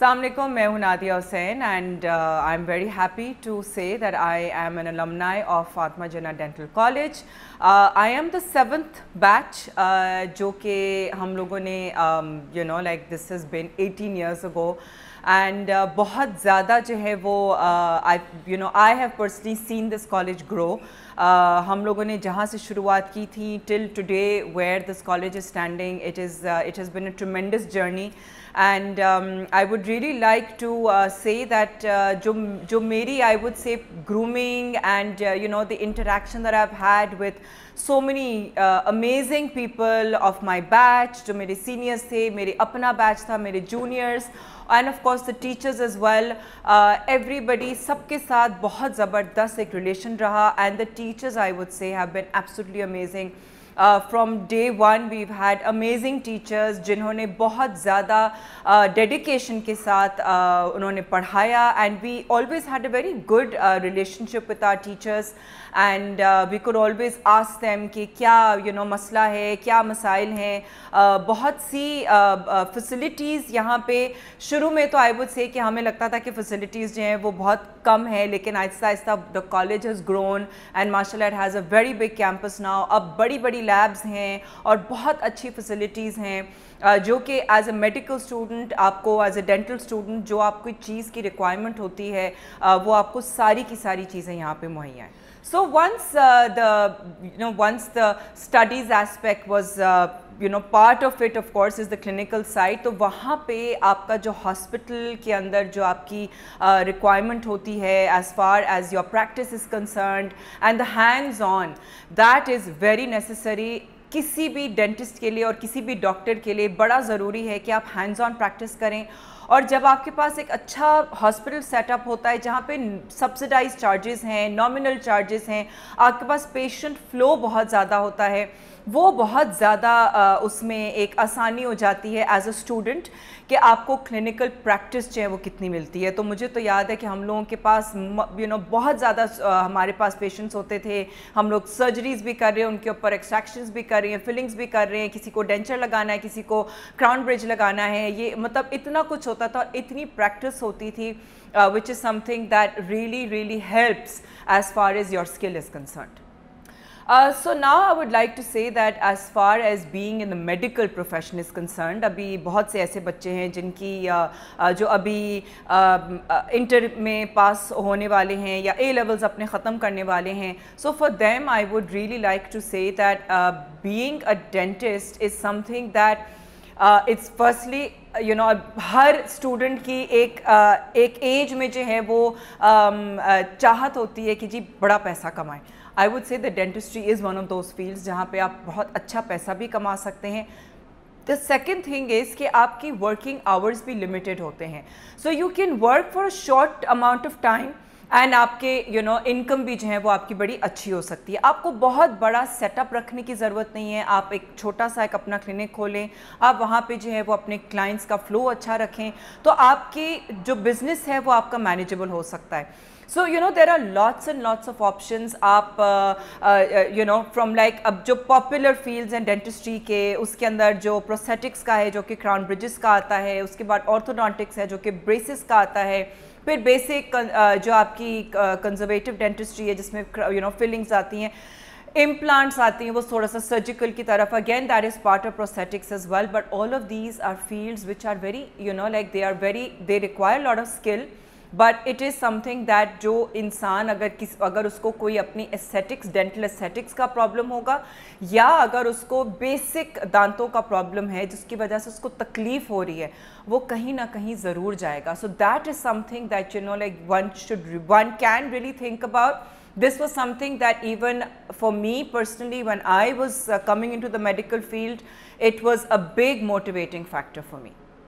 Assalamualaikum, am Nadia Hussain and uh, I'm very happy to say that I am an alumni of Fatma Jinnah Dental College. Uh, I am the seventh batch uh, we have, um, you know like this has been 18 years ago and uh, बहुत uh, I you know I have personally seen this college grow uh, हम लोगों ने जहाँ से शुरुआत की थी till today where this college is standing it is it has been a tremendous journey and I would really like to say that जो जो मेरी I would say grooming and you know the interaction that I had with so many amazing people of my batch जो मेरे seniors थे मेरे अपना बैच था मेरे juniors and of course the teachers as well everybody सबके साथ बहुत ज़बरदस्त एक रिलेशन रहा and the teachers, I would say, have been absolutely amazing. From day one we had amazing teachers जिन्होंने बहुत ज़्यादा डेडिकेशन uh, के साथ uh, उन्होंने पढ़ाया and we always had a very good relationship with our teachers and we could always ask them कि क्या you you no know, मसला है क्या मसाइल हैं uh, बहुत सी फैसिलिटीज़ uh, uh यहाँ पे शुरू में तो आई वुड से कि हमें लगता था कि फैसिलिटीज़ जो हैं वो बहुत कम है लेकिन आहिस्ता आहिस्ता the college has grown and martial art has a very big campus now अब बड़ी बड़ी लैब्स हैं और बहुत अच्छी फैसिलिटीज़ हैं जो कि एज ए मेडिकल स्टूडेंट आपको एज ए डेंटल स्टूडेंट जो आपको चीज़ की रिक्वायरमेंट होती है वो आपको सारी की सारी चीज़ें यहाँ पे मुहैया हैं So once uh, the you know once the studies aspect was uh, you know, part of it, of course, is the clinical side. So, वहाँ पे आपका जो hospital के अंदर जो आपकी uh, requirement होती है, as far as your practice is concerned, and the hands-on, that is very necessary. किसी भी डेंटिस्ट के लिए और किसी भी डॉक्टर के लिए बड़ा ज़रूरी है कि आप हैंड्स ऑन प्रैक्टिस करें और जब आपके पास एक अच्छा हॉस्पिटल सेटअप होता है जहाँ पे सब्सिडाइज चार्जेस हैं नॉमिनल चार्जेस हैं आपके पास पेशेंट फ्लो बहुत ज़्यादा होता है वो बहुत ज़्यादा उसमें एक आसानी हो जाती है एज अ स्टूडेंट कि आपको क्लिनिकल प्रैक्टिस जो है वो कितनी मिलती है तो मुझे तो याद है कि हम लोगों के पास यू नो बहुत ज़्यादा हमारे पास पेशेंट्स होते थे हम लोग सर्जरीज भी कर रहे हैं उनके ऊपर एक्सट्रैक्शन भी कर कर रही हैं फिलिंग्स भी कर रहे हैं किसी को डेंचर लगाना है किसी को क्राउन ब्रिज लगाना है ये मतलब इतना कुछ होता था इतनी प्रैक्टिस होती थी which is something that really really helps as far as your skill is concern Uh, so now I would like to say that as far as being in the medical profession is concerned, अभी बहुत से ऐसे बच्चे हैं जिनकी uh, uh, जो अभी um, inter में pass होने वाले हैं या A levels अपने खत्म करने वाले हैं. So for them, I would really like to say that being a dentist is something that it's firstly you know हर स्टूडेंट की एक uh, एक एज में जो है वो um, uh, चाहत होती है कि जी बड़ा पैसा कमाएं I would say the dentistry is one of those fields जहाँ पे आप बहुत अच्छा पैसा भी कमा सकते हैं द सेकेंड थिंग इज़ कि आपकी वर्किंग आवर्स भी लिमिटेड होते हैं so you can work for a short amount of time and आपके यू नो इनकम भी जो है वो आपकी बड़ी अच्छी हो सकती है आपको बहुत बड़ा सेटअप रखने की ज़रूरत नहीं है आप एक छोटा सा एक अपना क्लिनिक खोलें आप वहाँ पे जो है वो अपने क्लाइंट्स का फ्लो अच्छा रखें तो आपकी जो बिज़नेस है वो आपका मैनेजेबल हो सकता है so you know there are lots and lots of option आप यू नो फ्रॉम लाइक अब जो पॉपुलर फील्ड्स एंड डेंटिस्ट्री के उसके अंदर जो प्रोसेटिक्स का है जो कि क्राउन ब्रिजेस का आता है उसके बाद ऑर्थोडोंटिक्स है जो कि ब्रेसिस का आता है फिर बेसिक uh, जो आपकी कंजर्वेटिव uh, डेंटिस्ट्री है जिसमें यू नो फिलिंग्स आती हैं इम्प्लांट्स आती हैं वो थोड़ा सा सर्जिकल की तरफ again that is part of prosthetics as well but all of these are fields which are very you know like they are very they require lot of skill but it is something that जो इंसान अगर किस अगर उसको कोई अपनी aesthetics dental aesthetics का problem होगा या अगर उसको बेसिक दांतों का प्रॉब्लम है जिसकी वजह से उसको तकलीफ़ हो रही है वो कहीं ना कहीं ज़रूर जाएगा so that is something that you know like one should one can really think about this was something that even for me personally when I was coming into the medical field it was a big motivating factor for me